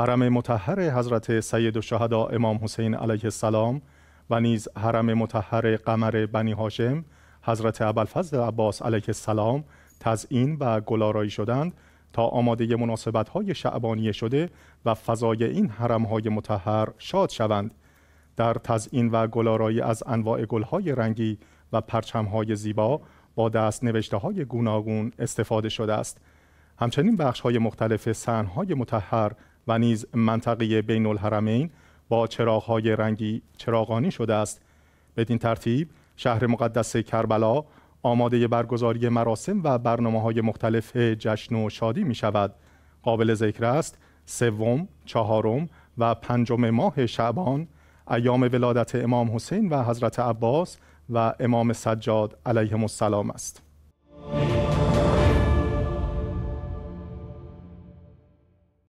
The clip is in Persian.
حرم متحر حضرت سید و امام حسین علیه السلام و نیز حرم متحر قمر بنی هاشم حضرت ابوالفضل عباس علیه السلام تزئین و گلارایی شدند تا آماده مناسبت های شعبانیه شده و فضای این حرم های متحر شاد شوند در تزئین و گلارایی از انواع گل های رنگی و پرچم زیبا با دست نوشته های گوناگون استفاده شده است همچنین بخش های مختلف سن های متحر و نیز منطقه بین الحرمین با چراغ‌های رنگی چراغانی شده است بدین ترتیب شهر مقدس کربلا آماده برگزاری مراسم و برنامه های مختلف جشن و شادی می شود قابل ذکر است سوم، چهارم و پنجم ماه شعبان ایام ولادت امام حسین و حضرت عباس و امام سجاد علیهم السلام است.